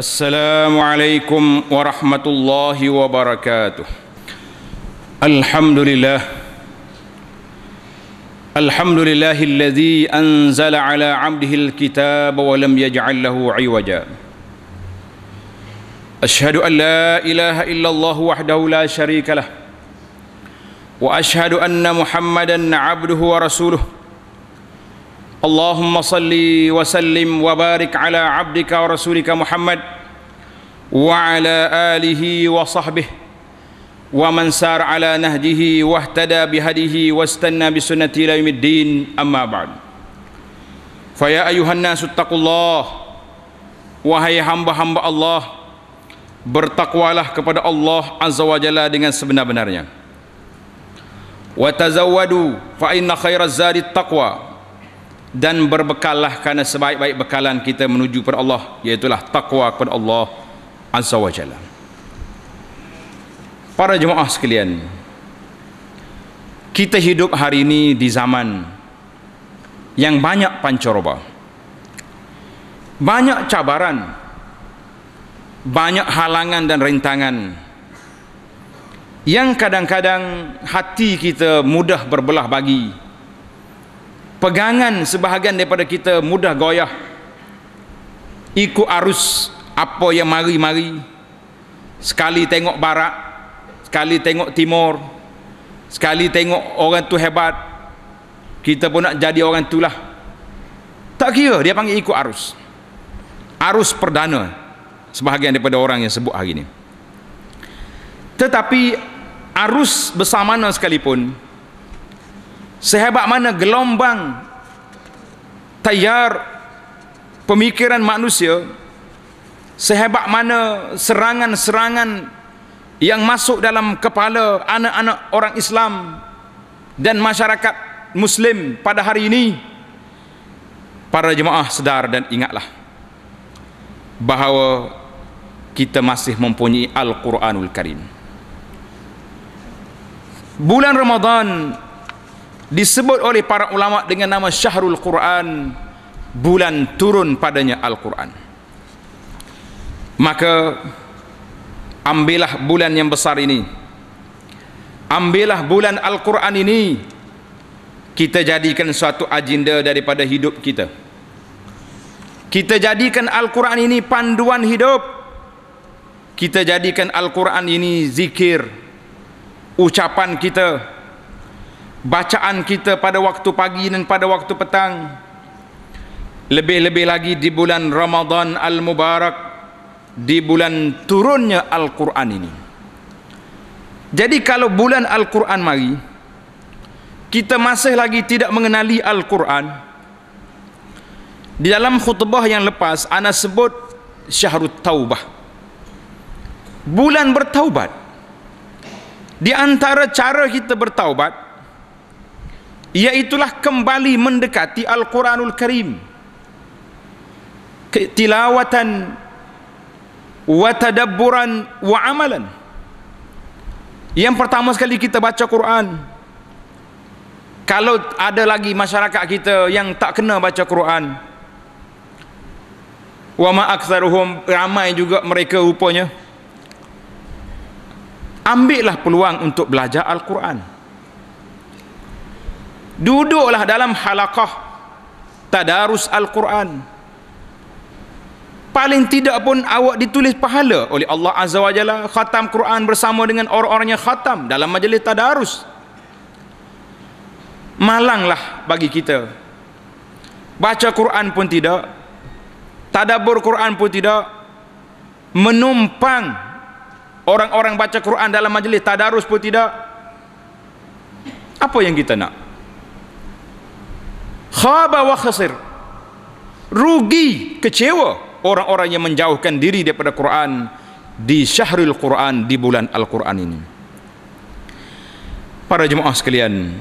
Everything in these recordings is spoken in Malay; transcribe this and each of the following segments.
Assalamualaikum warahmatullahi wabarakatuh. Alhamdulillah. Alhamdulillahillazi anzala ala 'abdihil kitaba wa lam yaj'al lahu 'iwaja. Ashhadu an la ilaha illallah wahdahu la syarikalah. Wa ashhadu anna Muhammadan 'abduhu wa rasuluhu. اللهم صل وسلم وبارك على عبدك ورسولك محمد وعلى اله وصحبه ومن سار على نهجه واهتدى بهديه واستنى بسنته الى يوم الدين اما بعد فيا ايها الناس اتقوا الله وهي hamba hamba الله bertakwalah kepada Allah azza wajalla dengan sebenar-benarnya wa tazawwadu fa inna khairaz zadi taqwa dan berbekallah karena sebaik-baik bekalan kita menuju kepada Allah iaitulah takwa kepada Allah azza Wajalla. para jemaah sekalian kita hidup hari ini di zaman yang banyak pancoroba banyak cabaran banyak halangan dan rintangan yang kadang-kadang hati kita mudah berbelah bagi pegangan sebahagian daripada kita mudah goyah ikut arus apa yang mari-mari sekali tengok barat sekali tengok timur sekali tengok orang tu hebat kita pun nak jadi orang tu lah tak kira dia panggil ikut arus arus perdana sebahagian daripada orang yang sebut hari ini tetapi arus bersamaan sekalipun sehebat mana gelombang tayar pemikiran manusia sehebat mana serangan-serangan yang masuk dalam kepala anak-anak orang Islam dan masyarakat Muslim pada hari ini para jemaah sedar dan ingatlah bahawa kita masih mempunyai Al-Quranul Karim bulan Ramadan disebut oleh para ulama dengan nama Syahrul Quran bulan turun padanya Al-Quran maka ambillah bulan yang besar ini ambillah bulan Al-Quran ini kita jadikan suatu agenda daripada hidup kita kita jadikan Al-Quran ini panduan hidup kita jadikan Al-Quran ini zikir ucapan kita bacaan kita pada waktu pagi dan pada waktu petang lebih-lebih lagi di bulan Ramadan Al-Mubarak di bulan turunnya Al-Quran ini jadi kalau bulan Al-Quran mari kita masih lagi tidak mengenali Al-Quran di dalam khutbah yang lepas Ana sebut Syahrut Taubah bulan bertaubat di antara cara kita bertaubat Iaitulah kembali mendekati Al-Quranul Karim Tilawatan Watadaburan wa amalan Yang pertama sekali kita baca Quran Kalau ada lagi masyarakat kita yang tak kena baca Quran Wa ma'aksaruhum ramai juga mereka rupanya Ambillah peluang untuk belajar Al-Quran duduklah dalam halakah tadarus Al-Quran paling tidak pun awak ditulis pahala oleh Allah Azza wa Jalla khatam Quran bersama dengan orang-orangnya khatam dalam majlis tadarus malanglah bagi kita baca Quran pun tidak tadabur Quran pun tidak menumpang orang-orang baca Quran dalam majlis tadarus pun tidak apa yang kita nak khaba wa khasir rugi kecewa orang-orang yang menjauhkan diri daripada Quran di syahril Quran di bulan Al-Quran ini para jemaah sekalian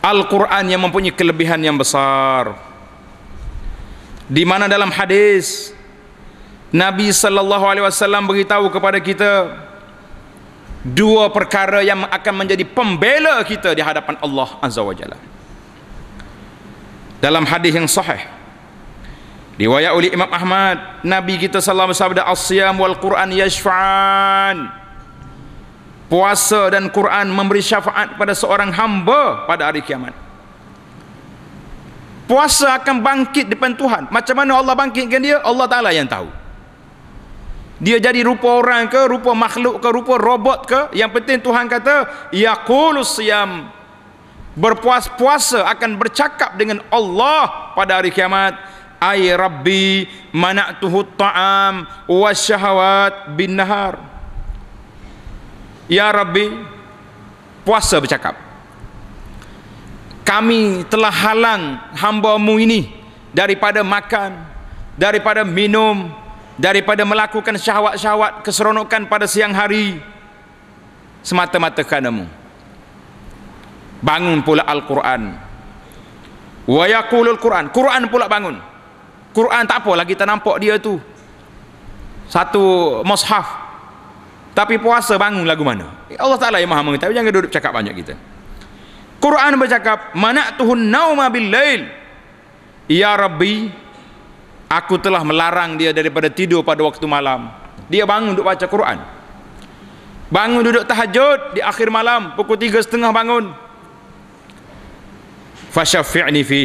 Al-Quran yang mempunyai kelebihan yang besar di mana dalam hadis Nabi sallallahu alaihi wasallam beritahu kepada kita dua perkara yang akan menjadi pembela kita di hadapan Allah azza wajalla dalam hadis yang sahih riwayat oleh Imam Ahmad Nabi kita sallallahu alaihi wasallam bersabda as wal quran yashfa'an puasa dan quran memberi syafaat pada seorang hamba pada hari kiamat puasa akan bangkit depan Tuhan macam mana Allah bangkitkan dia Allah Taala yang tahu dia jadi rupa orang ke rupa makhluk ke rupa robot ke yang penting Tuhan kata yaqulus siyam berpuas-puasa akan bercakap dengan Allah pada hari kiamat ay rabbi mana'tuhu ta'am wasyahawat bin nahar ya rabbi puasa bercakap kami telah halang hamba-Mu ini daripada makan, daripada minum, daripada melakukan syahwat-syahwat keseronokan pada siang hari semata-mata kerana-Mu bangun pula Al-Quran wa yakulul Quran Quran pula bangun Quran tak apa lagi tak nampak dia tu satu mushaf tapi puasa bangun lagu mana Allah Ta'ala yang maha mengetahui jangan duduk cakap banyak kita Quran bercakap mana manatuhun nauma billail ya Rabbi aku telah melarang dia daripada tidur pada waktu malam dia bangun untuk baca Quran bangun duduk tahajud di akhir malam pukul tiga setengah bangun fasyafi'ni fi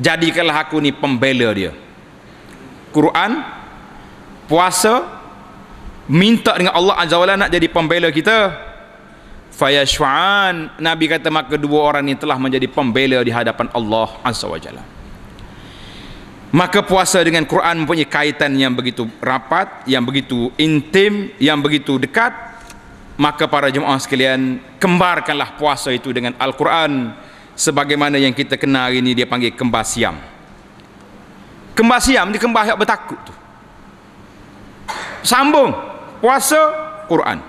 jadikanlah aku ni pembela dia Quran puasa minta dengan Allah Azza wajalla nak jadi pembela kita fayashwa'an Nabi kata maka dua orang ni telah menjadi pembela di hadapan Allah Azza wajalla maka puasa dengan Quran mempunyai kaitan yang begitu rapat yang begitu intim yang begitu dekat maka para jemaah sekalian kembarkanlah puasa itu dengan Al-Quran sebagaimana yang kita kenal hari ini dia panggil kembah siam kembah siam ni kembah yang bertakut tu sambung puasa Quran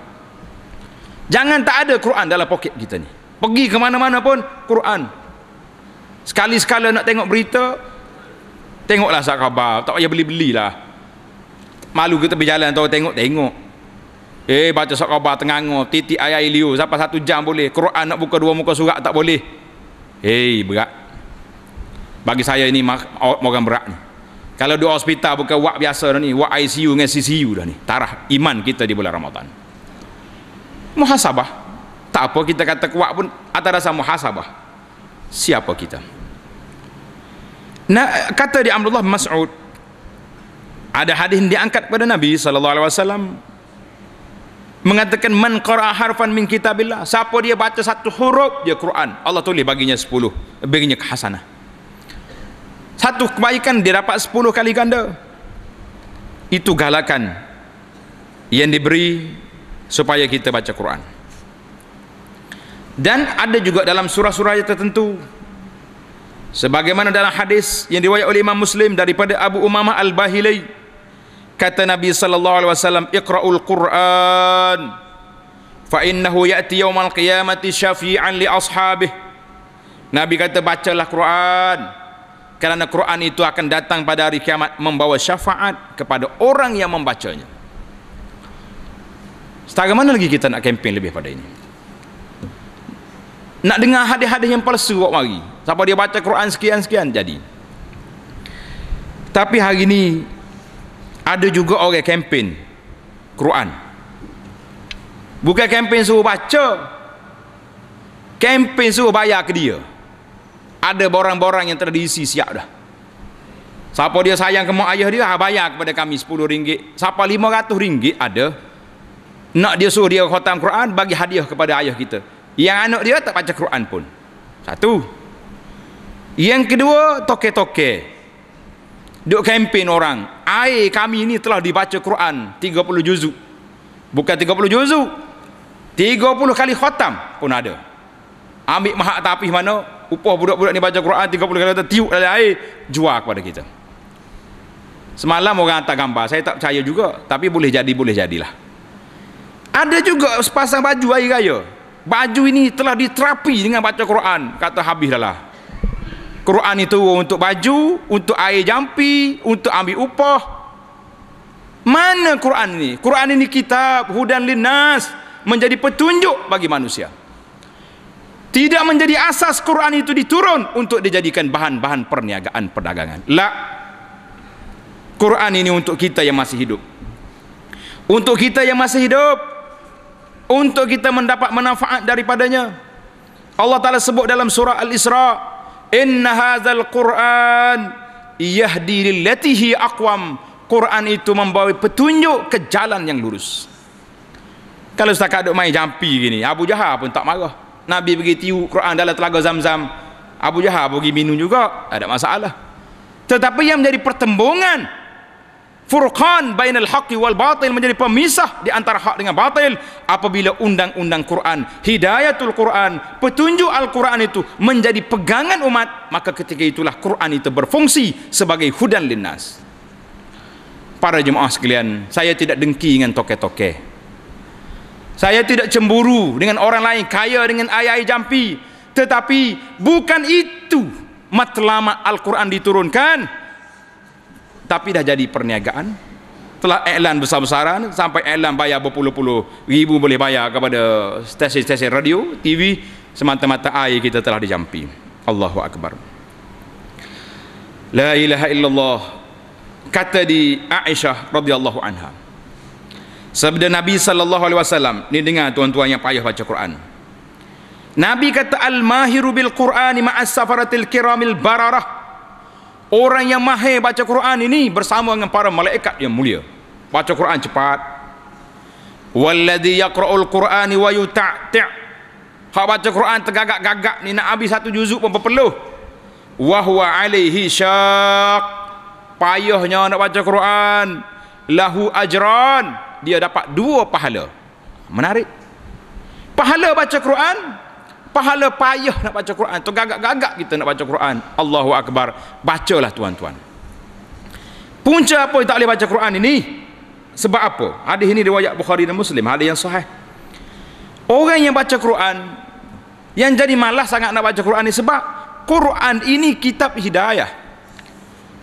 jangan tak ada Quran dalam poket kita ni pergi ke mana-mana pun Quran sekali-sekala nak tengok berita tengoklah sahabat khabar tak payah beli-belilah malu kita berjalan tahu tengok-tengok eh baca sahabat khabar tengah titik ayah ilio sampai satu jam boleh Quran nak buka dua muka surat tak boleh Hei berat Bagi saya ini orang berat ni Kalau di hospital bukan wak biasa dah ni Wak ICU dengan CCU dah ni Tarah iman kita di bulan Ramadhan. Muhasabah Tak apa kita kata kuat pun Atas rasa muhasabah Siapa kita Nah, kata di Amrullah Mas'ud ada hadis diangkat kepada Nabi sallallahu alaihi wasallam mengatakan man qara'a harfan min kitabillah siapa dia baca satu huruf dia Quran Allah tulis baginya 10 baginya kehasanah satu kebaikan dia dapat 10 kali ganda itu galakan yang diberi supaya kita baca Quran dan ada juga dalam surah-surah yang tertentu sebagaimana dalam hadis yang diriwayat oleh Imam Muslim daripada Abu Umamah Al-Bahili kata Nabi sallallahu alaihi wasallam iqra'ul Quran fa innahu ya'ti yawmal qiyamati syafi'an li ashabih Nabi kata bacalah Quran kerana Quran itu akan datang pada hari kiamat membawa syafaat kepada orang yang membacanya setara mana lagi kita nak kempen lebih pada ini nak dengar hadis-hadis yang palsu buat mari siapa dia baca Quran sekian-sekian jadi tapi hari ini ada juga orang kempen Quran bukan kempen suruh baca kempen suruh bayar ke dia ada borang-borang yang telah siap dah siapa dia sayang ke mak ayah dia ha, bayar kepada kami RM10 siapa rm ringgit ada nak dia suruh dia khotam Quran bagi hadiah kepada ayah kita yang anak dia tak baca Quran pun satu yang kedua toke-toke duk kempen orang air kami ini telah dibaca Quran 30 juzuk bukan 30 juzuk 30 kali khatam pun ada ambil mahak tapih mana upah budak-budak ni baca Quran 30 kali tiup dalam air jual kepada kita semalam orang hantar gambar saya tak percaya juga tapi boleh jadi boleh jadilah ada juga sepasang baju air raya baju ini telah diterapi dengan baca Quran kata habislah lah. Quran itu untuk baju, untuk air jampi, untuk ambil upah. Mana Quran ini? Quran ini kitab hudan linnas, menjadi petunjuk bagi manusia. Tidak menjadi asas Quran itu diturun untuk dijadikan bahan-bahan perniagaan perdagangan. La. Quran ini untuk kita yang masih hidup. Untuk kita yang masih hidup untuk kita mendapat manfaat daripadanya. Allah Taala sebut dalam surah Al-Isra Inna hazal Qur'an yahdi lillatihi aqwam. Quran itu membawa petunjuk ke jalan yang lurus. Kalau setakat duk main jampi gini, Abu Jahal pun tak marah. Nabi pergi tiup Quran dalam telaga Zamzam. Abu Jahal pergi minum juga, ada masalah. Tetapi yang menjadi pertembungan furqan bainal haqqi wal batil menjadi pemisah di antara hak dengan batil apabila undang-undang Quran hidayatul Quran petunjuk al-Quran itu menjadi pegangan umat maka ketika itulah Quran itu berfungsi sebagai hudan linnas para jemaah sekalian saya tidak dengki dengan toke-toke saya tidak cemburu dengan orang lain kaya dengan ayai jampi tetapi bukan itu matlamat al-Quran diturunkan tapi dah jadi perniagaan telah iklan besar-besaran sampai iklan bayar berpuluh-puluh ribu boleh bayar kepada stesen-stesen radio TV semata-mata air kita telah dijampi Allahu Akbar La ilaha illallah kata di Aisyah radhiyallahu anha Sabda Nabi sallallahu alaihi wasallam ni dengar tuan-tuan yang payah baca Quran Nabi kata al mahiru bil Qurani ma'as safaratil kiramil bararah Orang yang mahir baca Quran ini bersama dengan para malaikat yang mulia. Baca Quran cepat. Walladhi yaqra'ul Qur'ani wa yuta'ti' Hak baca Quran tergagak-gagak ni nak habis satu juzuk pun berpeluh. Wa huwa alaihi syaq. Payahnya nak baca Quran. Lahu ajran. Dia dapat dua pahala. Menarik. Pahala baca Quran pahala payah nak baca Quran tu gagak-gagak kita nak baca Quran Allahu Akbar bacalah tuan-tuan punca apa kita tak boleh baca Quran ini sebab apa hadis ini riwayat Bukhari dan Muslim hadis yang sahih orang yang baca Quran yang jadi malas sangat nak baca Quran ini sebab Quran ini kitab hidayah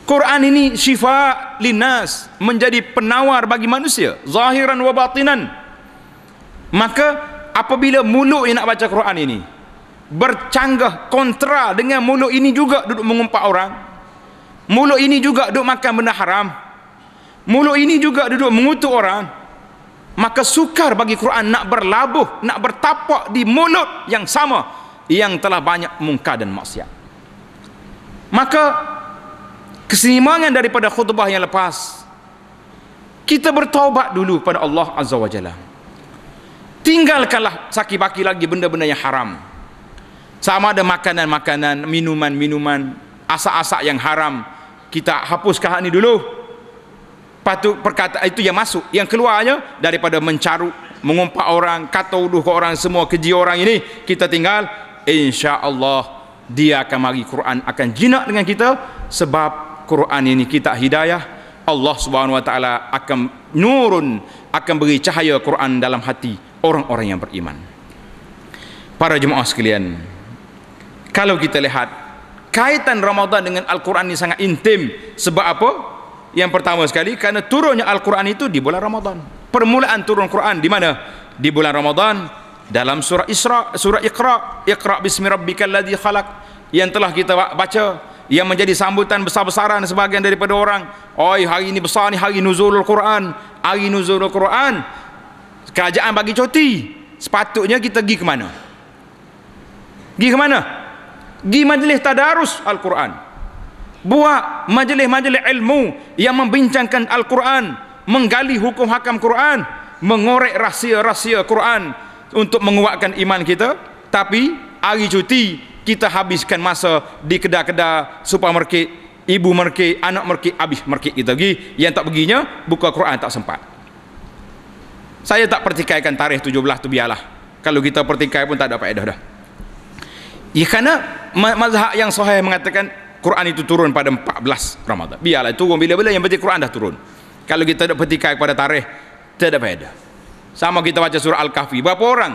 Quran ini syifa linas menjadi penawar bagi manusia zahiran wa batinan maka apabila mulut yang nak baca Quran ini bercanggah kontra dengan mulut ini juga duduk mengumpat orang mulut ini juga duduk makan benda haram mulut ini juga duduk mengutuk orang maka sukar bagi Quran nak berlabuh nak bertapak di mulut yang sama yang telah banyak mungka dan maksiat maka kesenimangan daripada khutbah yang lepas kita bertaubat dulu kepada Allah Azza wa Jalla tinggalkanlah saki-baki lagi benda-benda yang haram sama ada makanan-makanan, minuman-minuman, asak-asak yang haram kita hapuskan hak ni dulu. Patut perkata itu yang masuk, yang keluarnya daripada mencaruk, mengumpat orang, kata uduh ke orang semua keji orang ini, kita tinggal insya-Allah dia akan mari Quran akan jinak dengan kita sebab Quran ini kita hidayah Allah Subhanahu wa taala akan nurun akan beri cahaya Quran dalam hati orang-orang yang beriman. Para jemaah sekalian, kalau kita lihat kaitan Ramadan dengan Al-Quran ini sangat intim sebab apa? yang pertama sekali karena turunnya Al-Quran itu di bulan Ramadan permulaan turun Quran di mana? di bulan Ramadan dalam surah Isra surah Iqra Iqra bismi rabbikal ladzi khalaq yang telah kita baca yang menjadi sambutan besar-besaran sebagian daripada orang oi hari ini besar ni hari al Quran hari nuzul al Quran kerajaan bagi cuti sepatutnya kita pergi ke mana pergi ke mana di majlis tadarus Al-Quran buat majlis-majlis ilmu yang membincangkan Al-Quran menggali hukum hakam Quran mengorek rahsia-rahsia Quran untuk menguatkan iman kita tapi hari cuti kita habiskan masa di kedai-kedai supermarket ibu merkit, anak merkit, habis merkit kita pergi yang tak perginya, buka Quran tak sempat saya tak pertikaikan tarikh 17 tu biarlah kalau kita pertikai pun tak ada faedah dah, dah. Ya kerana mazhab yang sahih mengatakan Quran itu turun pada 14 Ramadhan. Biarlah turun bila-bila yang penting Quran dah turun. Kalau kita ada petikai kepada tarikh, tidak ada perbeza. Sama kita baca surah Al-Kahfi. Berapa orang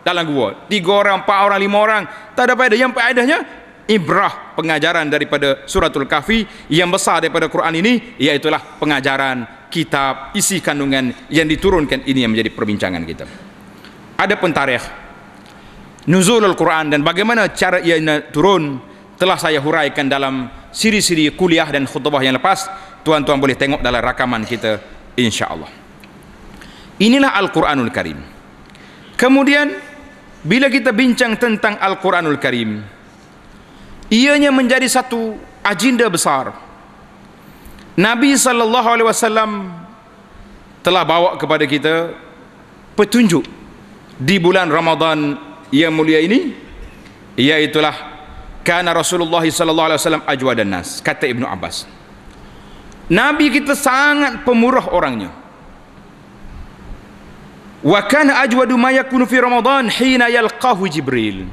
dalam gua? Tiga orang, empat orang, lima orang. Tidak ada perbeza. Yang perbezaannya, ibrah pengajaran daripada suratul kahfi yang besar daripada Quran ini iaitulah pengajaran kitab isi kandungan yang diturunkan ini yang menjadi perbincangan kita ada pun tarikh nuzul Al-Quran dan bagaimana cara ia turun telah saya huraikan dalam siri-siri kuliah dan khutbah yang lepas tuan-tuan boleh tengok dalam rakaman kita insya Allah. inilah Al-Quranul Karim kemudian bila kita bincang tentang Al-Quranul Karim ianya menjadi satu agenda besar Nabi sallallahu alaihi wasallam telah bawa kepada kita petunjuk di bulan Ramadan yang mulia ini iaitulah kana Rasulullah sallallahu alaihi wasallam ajwadan nas kata Ibnu Abbas Nabi kita sangat pemurah orangnya wa kana ajwadu ma yakunu fi ramadan hina yalqahu jibril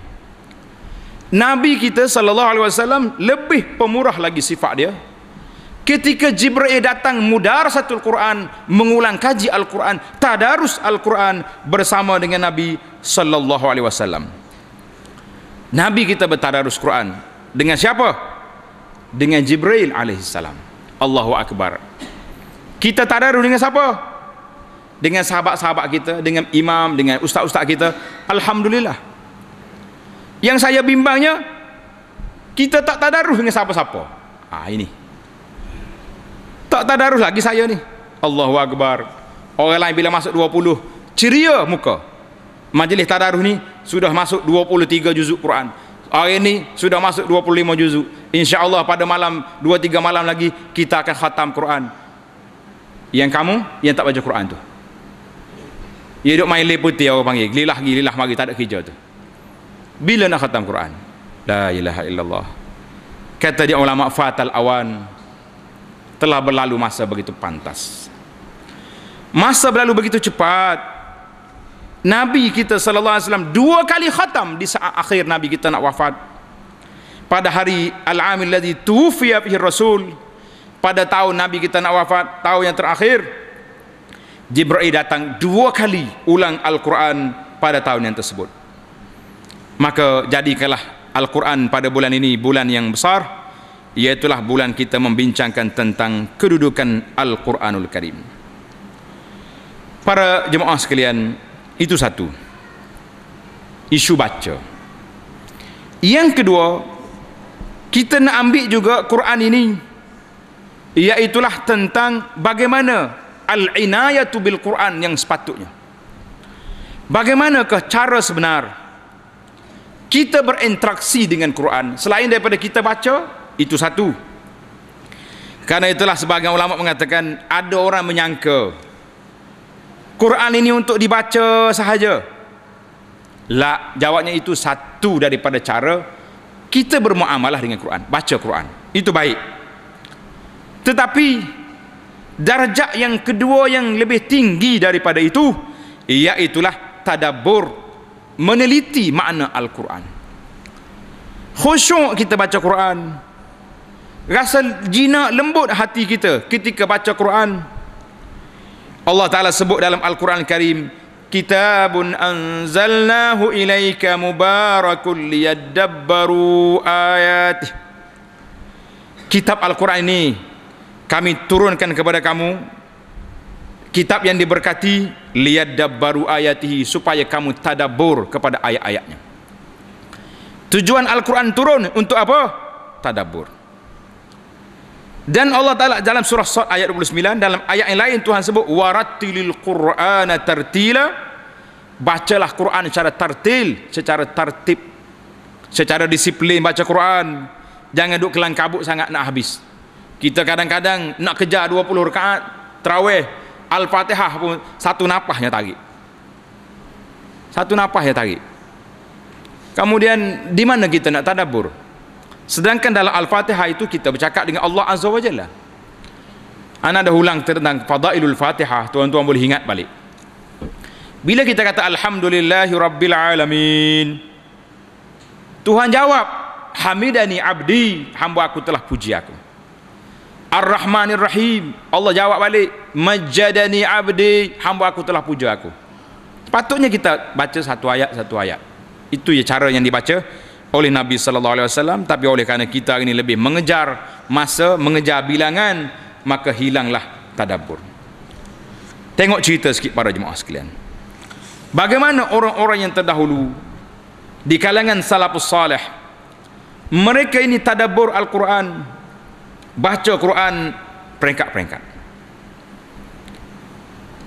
Nabi kita sallallahu alaihi wasallam lebih pemurah lagi sifat dia ketika Jibril datang mudar satu Al-Quran mengulang kaji Al-Quran tadarus Al-Quran bersama dengan Nabi sallallahu alaihi wasallam. Nabi kita bertadarus Quran dengan siapa? Dengan Jibril alaihi salam. Allahu akbar. Kita tadarus dengan siapa? Dengan sahabat-sahabat kita, dengan imam, dengan ustaz-ustaz kita. Alhamdulillah. Yang saya bimbangnya kita tak tadarus dengan siapa-siapa. Ah ha, ini. Tak tadarus lagi saya ni. Allahu akbar. Orang lain bila masuk 20 ceria muka majlis tadarus ni sudah masuk 23 juzuk Quran. Hari ni sudah masuk 25 juzuk. Insya-Allah pada malam 2 3 malam lagi kita akan khatam Quran. Yang kamu yang tak baca Quran tu. Ya duk main leputi orang panggil. Gililah gililah mari tak ada kerja tu. Bila nak khatam Quran? La ilaha illallah. Kata dia ulama fatal awan telah berlalu masa begitu pantas. Masa berlalu begitu cepat, Nabi kita sallallahu alaihi wasallam dua kali khatam di saat akhir Nabi kita nak wafat. Pada hari al-amil ladzi tufiya fihi Rasul pada tahun Nabi kita nak wafat, tahun yang terakhir Jibril datang dua kali ulang al-Quran pada tahun yang tersebut. Maka jadikanlah al-Quran pada bulan ini bulan yang besar iaitulah bulan kita membincangkan tentang kedudukan al-Quranul Karim. Para jemaah sekalian, itu satu. Isu baca. Yang kedua, kita nak ambil juga Quran ini iaitulah tentang bagaimana al-inayatu bil Quran yang sepatutnya. Bagaimanakah cara sebenar kita berinteraksi dengan Quran selain daripada kita baca? Itu satu. Karena itulah sebagian ulama mengatakan ada orang menyangka Quran ini untuk dibaca sahaja La, jawabnya itu satu daripada cara kita bermuamalah dengan Quran baca Quran itu baik tetapi darjah yang kedua yang lebih tinggi daripada itu ialah tadabur meneliti makna Al-Quran khusyuk kita baca Quran rasa jina lembut hati kita ketika baca Quran Allah Ta'ala sebut dalam Al-Quran Al Karim Kitabun anzalnahu ilayka mubarakun liyadabbaru ayat Kitab Al-Quran ini kami turunkan kepada kamu kitab yang diberkati lihat dabbaru ayatihi supaya kamu tadabur kepada ayat-ayatnya tujuan Al-Quran turun untuk apa? tadabur dan Allah Taala dalam surah Sot ayat 29 dalam ayat yang lain Tuhan sebut waratilil qur'ana tartila bacalah Quran secara tartil secara tertib secara disiplin baca Quran jangan duk kelang kabut sangat nak habis kita kadang-kadang nak kejar 20 rakaat tarawih al-Fatihah pun satu napasnya tarik satu napasnya tarik kemudian di mana kita nak tadabbur Sedangkan dalam Al-Fatihah itu kita bercakap dengan Allah Azza wa Jalla. Ana dah ulang tentang fadailul Fatihah, tuan-tuan boleh ingat balik. Bila kita kata alhamdulillahi rabbil alamin. Tuhan jawab, hamidani abdi, hamba aku telah puji aku. Ar-Rahmanir Rahim, Allah jawab balik, majadani abdi, hamba aku telah puji aku. Patutnya kita baca satu ayat satu ayat. Itu ya cara yang dibaca oleh Nabi sallallahu alaihi wasallam tapi oleh kerana kita hari ini lebih mengejar masa, mengejar bilangan, maka hilanglah tadabbur. Tengok cerita sikit para jemaah sekalian. Bagaimana orang-orang yang terdahulu di kalangan salafus salih mereka ini tadabbur al-Quran, baca Quran peringkat-peringkat.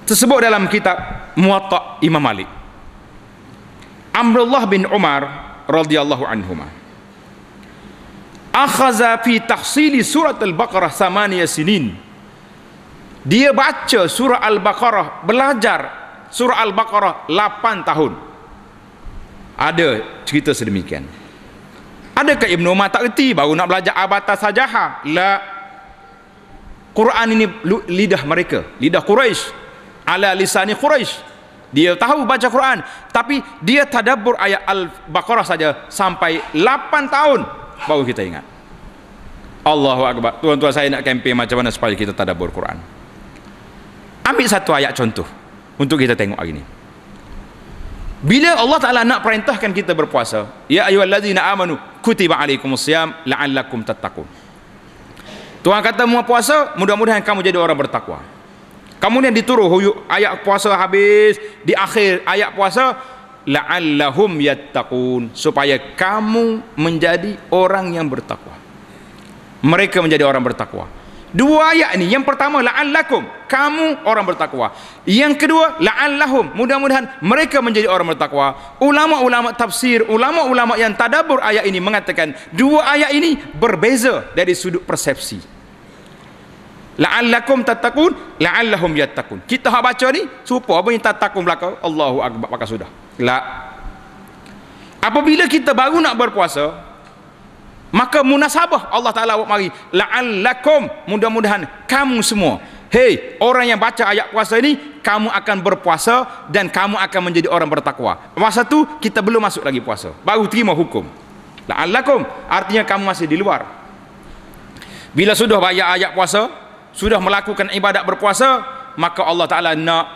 Tersebut dalam kitab Muwatta Imam Malik. Amrullah bin Umar radhiyallahu anhuma akhaza fi tahsil surah al-baqarah samaniya sinin dia baca surah al-baqarah belajar surah al-baqarah 8 tahun ada cerita sedemikian adakah Ibn Umar tak kerti baru nak belajar abata sajaha la Quran ini lidah mereka lidah Quraisy ala lisani Quraisy dia tahu baca Quran tapi dia tadabbur ayat Al-Baqarah saja sampai 8 tahun baru kita ingat. Allahu akbar. Tuan-tuan saya nak kempen macam mana supaya kita tadabbur Quran. Ambil satu ayat contoh untuk kita tengok hari ini. Bila Allah Taala nak perintahkan kita berpuasa, ya ayyuhallazina amanu kutiba alaikumusiyam la'allakum tattaqun. Tuhan kata mau puasa, mudah-mudahan kamu jadi orang bertakwa. Kemudian dituruh ayat puasa habis di akhir ayat puasa la la'allahum yattaqun supaya kamu menjadi orang yang bertakwa. Mereka menjadi orang bertakwa. Dua ayat ni yang pertama la la'allakum kamu orang bertakwa. Yang kedua la la'allahum mudah-mudahan mereka menjadi orang bertakwa. Ulama-ulama tafsir, ulama-ulama yang tadabbur ayat ini mengatakan dua ayat ini berbeza dari sudut persepsi la'allakum tattaqun la'allahum yattaqun kita hak baca ni serupa apa yang tattaqun belakang Allahu akbar maka sudah la apabila kita baru nak berpuasa maka munasabah Allah Taala buat mari la'allakum mudah-mudahan kamu semua hey orang yang baca ayat puasa ini kamu akan berpuasa dan kamu akan menjadi orang bertakwa masa tu kita belum masuk lagi puasa baru terima hukum la'allakum artinya kamu masih di luar bila sudah bayar ayat puasa sudah melakukan ibadat berpuasa maka Allah Taala nak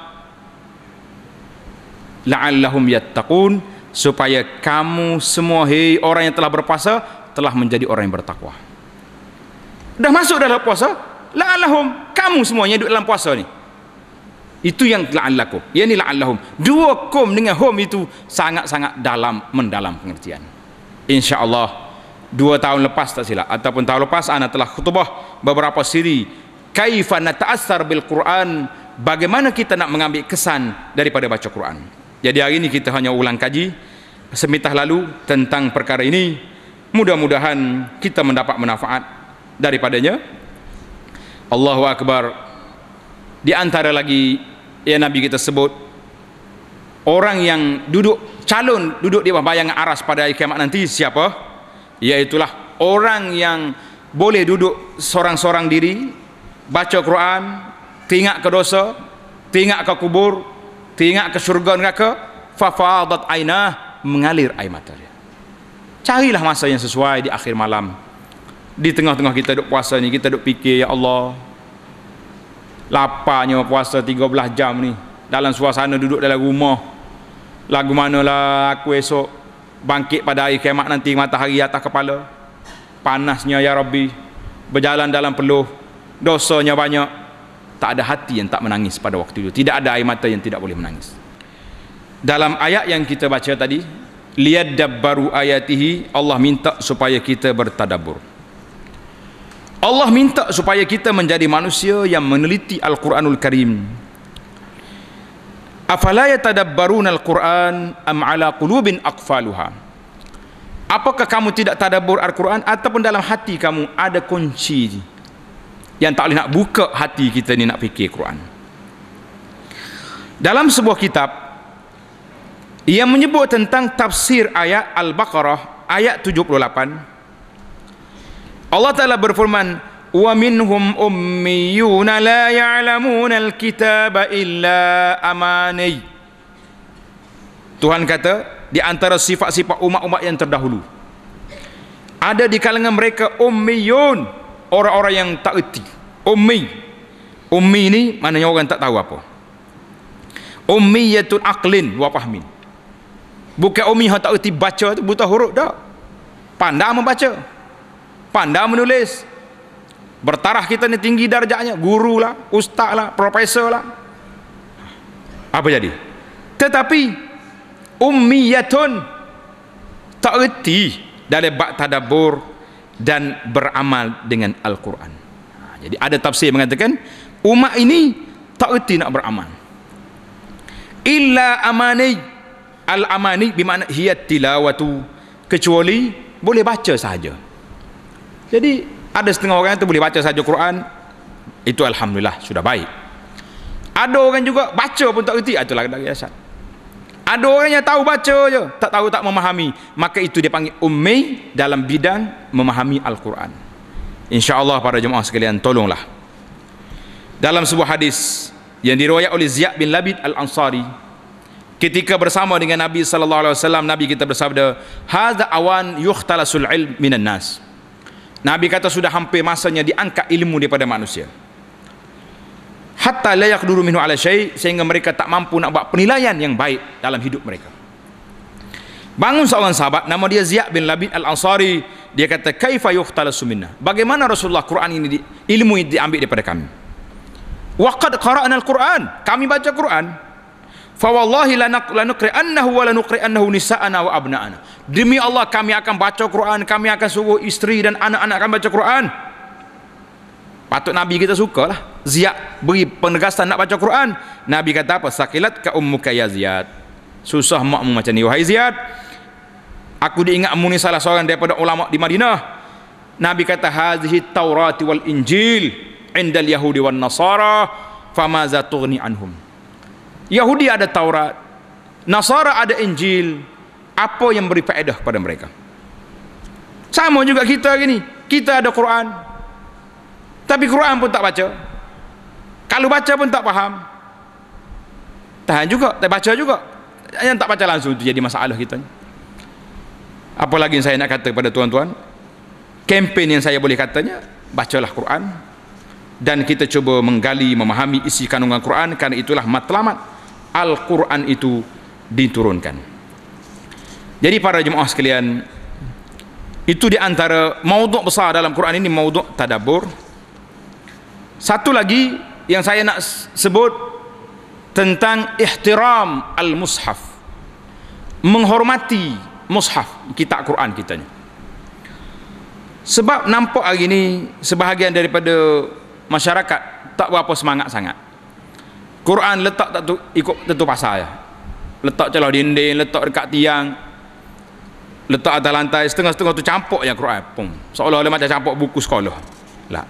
la'allahum yattaqun supaya kamu semua hei orang yang telah berpuasa telah menjadi orang yang bertakwa dah masuk dalam puasa la'allahum kamu semua yang duduk dalam puasa ni itu yang la'allakum ya ni la'allahum dua kum dengan hum itu sangat-sangat dalam mendalam pengertian insyaallah dua tahun lepas tak silap ataupun tahun lepas anda telah khutbah beberapa siri kaifa nata'assar bil Quran bagaimana kita nak mengambil kesan daripada baca Quran jadi hari ini kita hanya ulang kaji semitah lalu tentang perkara ini mudah-mudahan kita mendapat manfaat daripadanya Allahu akbar di antara lagi yang nabi kita sebut orang yang duduk calon duduk di bawah bayangan aras pada hari kiamat nanti siapa Yaitulah orang yang boleh duduk seorang-seorang diri baca Quran tingat ke dosa tingat ke kubur tingat ke syurga neraka fafadat ainah mengalir air mata dia carilah masa yang sesuai di akhir malam di tengah-tengah kita duduk puasa ni kita duduk fikir ya Allah laparnya puasa 13 jam ni dalam suasana duduk dalam rumah lagu manalah aku esok bangkit pada hari kiamat nanti matahari atas kepala panasnya ya Rabbi berjalan dalam peluh dosanya banyak tak ada hati yang tak menangis pada waktu itu tidak ada air mata yang tidak boleh menangis dalam ayat yang kita baca tadi liad dabbaru ayatihi Allah minta supaya kita bertadabur Allah minta supaya kita menjadi manusia yang meneliti Al-Quranul Karim afala yatadabbaruna Al-Quran am ala qulubin aqfaluha apakah kamu tidak tadabur Al-Quran ataupun dalam hati kamu ada kunci yang tak boleh nak buka hati kita ni nak fikir Quran dalam sebuah kitab ia menyebut tentang tafsir ayat Al-Baqarah ayat 78 Allah Ta'ala berfirman wa minhum ummiyun la ya'lamun al-kitaba illa amani Tuhan kata di antara sifat-sifat umat-umat yang terdahulu ada di kalangan mereka ummiyun orang-orang yang tak erti ummi ummi ni maknanya orang tak tahu apa ummiyatul aqlin wa fahmin bukan ummi yang tak erti baca tu buta huruf dah pandai membaca pandai menulis bertarah kita ni tinggi darjahnya guru lah ustaz lah profesor lah apa jadi tetapi ummiyatun tak erti dalam bak tadabur dan beramal dengan Al-Quran ha, jadi ada tafsir mengatakan umat ini tak reti nak beramal illa amani al-amani bimakna hiya tilawatu kecuali boleh baca sahaja jadi ada setengah orang itu boleh baca sahaja Quran itu Alhamdulillah sudah baik ada orang juga baca pun tak reti itulah kadang-kadang ada orang yang tahu baca je, tak tahu tak memahami. Maka itu dia panggil ummi dalam bidang memahami Al-Quran. InsyaAllah para jemaah sekalian tolonglah. Dalam sebuah hadis yang diriwayat oleh Ziyad bin Labid Al-Ansari. Ketika bersama dengan Nabi sallallahu alaihi wasallam Nabi kita bersabda hadza awan yukhtalasul ilm minan nas Nabi kata sudah hampir masanya diangkat ilmu daripada manusia hatta la yaqduru minhu ala syai sehingga mereka tak mampu nak buat penilaian yang baik dalam hidup mereka bangun seorang sahabat nama dia Ziyad bin Labid al-Ansari dia kata kaifa yuhtala suminna bagaimana Rasulullah Quran ini di, ilmu ini diambil daripada kami waqad qara'na al-Quran kami baca Quran fa wallahi lanak, lanukri annahu wa lanukri annahu nisa'ana wa abna'ana demi Allah kami akan baca Quran kami akan suruh isteri dan anak-anak akan baca Quran patut Nabi kita sukalah Ziyad beri penegasan nak baca Quran Nabi kata apa sakilat ka ummuka ya Ziyad susah makmu macam ni wahai Ziyad aku diingat mu ni salah seorang daripada ulama di Madinah Nabi kata hazihi taurati wal injil indal yahudi wal nasara famaza tughni anhum Yahudi ada Taurat Nasara ada Injil apa yang beri faedah pada mereka sama juga kita ini. kita ada Quran tapi Quran pun tak baca kalau baca pun tak faham tahan juga, tak baca juga yang tak baca langsung itu jadi masalah kita apalagi saya nak kata kepada tuan-tuan kempen yang saya boleh katanya bacalah Quran dan kita cuba menggali, memahami isi kandungan Quran kerana itulah matlamat Al-Quran itu diturunkan jadi para jemaah sekalian itu di antara mauduk besar dalam Quran ini mauduk tadabur satu lagi yang saya nak sebut tentang ihtiram al-mushaf. Menghormati mushaf kitab Quran kita ni. Sebab nampak hari ni sebahagian daripada masyarakat tak berapa semangat sangat. Quran letak tak tu, ikut tentu pasal ya. Letak celah dinding, letak dekat tiang, letak atas lantai, setengah-setengah tu campur ya Quran. pun Seolah-olah macam campur buku sekolah. Lah.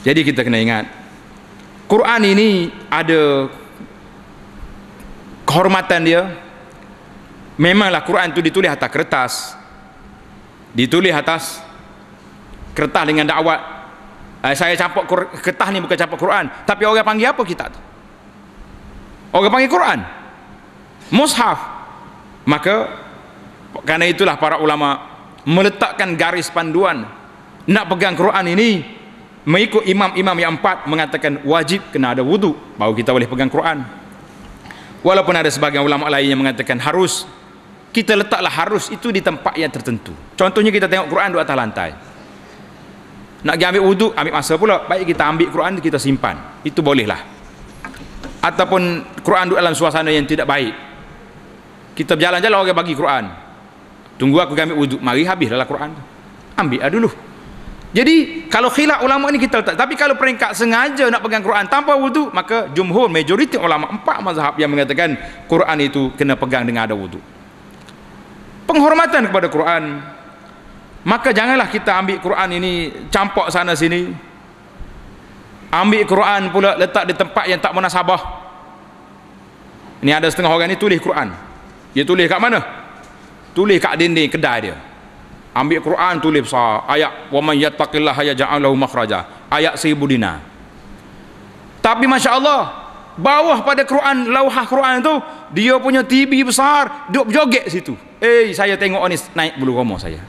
Jadi kita kena ingat Quran ini ada kehormatan dia. Memanglah Quran itu ditulis atas kertas. Ditulis atas kertas dengan dakwat. Eh, saya campak kertas ni bukan campak Quran, tapi orang panggil apa kita tu? Orang panggil Quran. Mushaf. Maka karena itulah para ulama meletakkan garis panduan nak pegang Quran ini mengikut imam-imam yang empat mengatakan wajib kena ada wudu baru kita boleh pegang Quran walaupun ada sebagian ulama lain yang mengatakan harus kita letaklah harus itu di tempat yang tertentu contohnya kita tengok Quran di atas lantai nak pergi ambil wudu ambil masa pula baik kita ambil Quran kita simpan itu bolehlah ataupun Quran duduk dalam suasana yang tidak baik kita berjalan-jalan orang bagi Quran tunggu aku ambil wudu mari habislah Quran ambil lah dulu jadi kalau khilaf ulama ini kita letak tapi kalau peringkat sengaja nak pegang Quran tanpa wudu maka jumhur majoriti ulama empat mazhab yang mengatakan Quran itu kena pegang dengan ada wudu. Penghormatan kepada Quran maka janganlah kita ambil Quran ini campak sana sini. Ambil Quran pula letak di tempat yang tak munasabah. Ini ada setengah orang ni tulis Quran. Dia tulis kat mana? Tulis kat dinding kedai dia ambil Quran tulis besar ayat wa man yattaqillah yaj'al lahu makhraja ayat seribu dina tapi masya-Allah bawah pada Quran lauhah Quran tu dia punya TV besar duk joget situ eh saya tengok onis naik bulu roma saya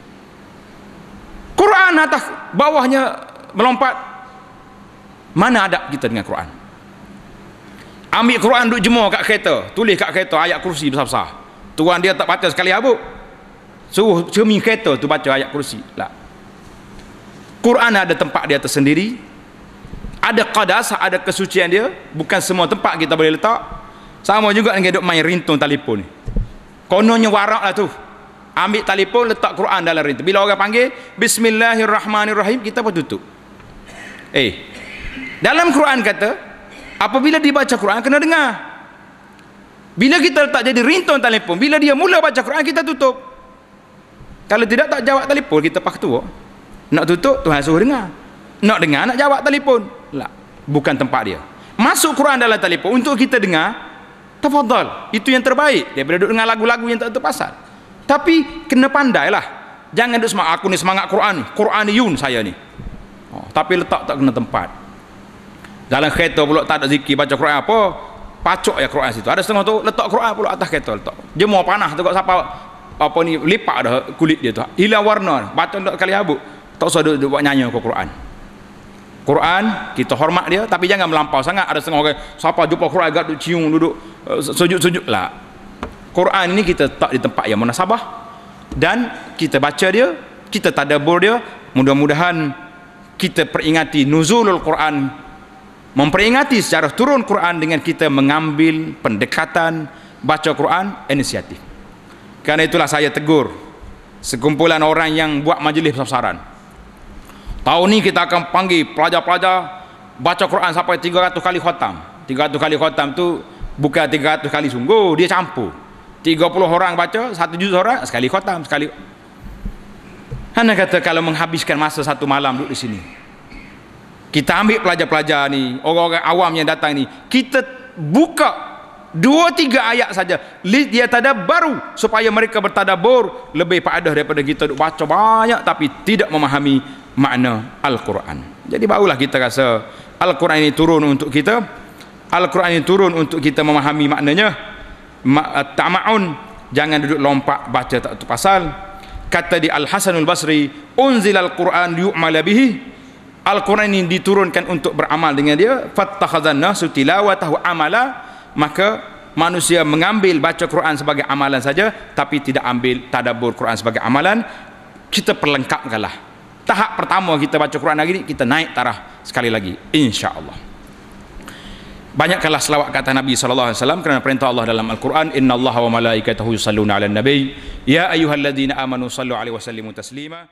Quran atas bawahnya melompat mana ada kita dengan Quran ambil Quran duk jemur kat kereta tulis kat kereta ayat kursi besar-besar tuan dia tak baca sekali abuk suruh cermin kereta tu baca ayat kursi lah Quran ada tempat dia tersendiri ada qadas ada kesucian dia bukan semua tempat kita boleh letak sama juga dengan duk main rintun telefon ni kononnya warak lah tu ambil telefon letak Quran dalam rintun bila orang panggil Bismillahirrahmanirrahim kita pun tutup eh dalam Quran kata apabila dibaca Quran kena dengar bila kita letak jadi rintun telefon bila dia mula baca Quran kita tutup kalau tidak tak jawab telefon kita pak tua nak tutup Tuhan suruh dengar nak dengar nak jawab telefon lah bukan tempat dia masuk Quran dalam telefon untuk kita dengar tafadhal itu yang terbaik daripada duduk dengar lagu-lagu yang tak tentu pasal tapi kena pandailah jangan duduk semangat aku ni semangat Quran ni Quran yun saya ni oh, tapi letak tak kena tempat dalam kereta pula tak ada zikir baca Quran apa pacok ya Quran situ ada setengah tu letak Quran pula atas kereta letak dia mau panah tu kat siapa apa ni lipat dah kulit dia tu hilang warna batang tak kali habuk tak usah duduk buat nyanyi ke Quran Quran kita hormat dia tapi jangan melampau sangat ada setengah orang siapa jumpa Quran agak duduk cium duduk eh, sujud-sujud lah Quran ini kita tak di tempat yang sabah? dan kita baca dia kita tadabur dia mudah-mudahan kita peringati nuzulul Quran memperingati secara turun Quran dengan kita mengambil pendekatan baca Quran inisiatif Karena itulah saya tegur sekumpulan orang yang buat majlis sasaran. Tahun ni kita akan panggil pelajar-pelajar baca Quran sampai 300 kali khatam. 300 kali khatam tu bukan 300 kali sungguh, dia campur. 30 orang baca, satu juz orang sekali khatam sekali. Hana kata kalau menghabiskan masa satu malam duduk di sini. Kita ambil pelajar-pelajar ni, orang-orang awam yang datang ni, kita buka dua tiga ayat saja dia tada baru supaya mereka bertadabur lebih padah daripada kita duk baca banyak tapi tidak memahami makna al-Quran jadi barulah kita rasa al-Quran ini turun untuk kita al-Quran ini turun untuk kita memahami maknanya eh, tamaun jangan duduk lompat baca tak tu pasal kata di al-Hasanul Basri unzilal Quran yu'mala bihi al-Quran ini diturunkan untuk beramal dengan dia fattakhadhanna sutilawatahu amala maka manusia mengambil baca Quran sebagai amalan saja tapi tidak ambil tadabur Quran sebagai amalan kita perlengkapkanlah tahap pertama kita baca Quran hari ini kita naik taraf sekali lagi Insya insyaallah banyakkanlah selawat kata Nabi saw. alaihi kerana perintah Allah dalam Al-Quran Inna Allah wa malaikatahu yusalluna 'ala nabi ya ayyuhalladzina amanu sallu 'alaihi wa sallimu taslima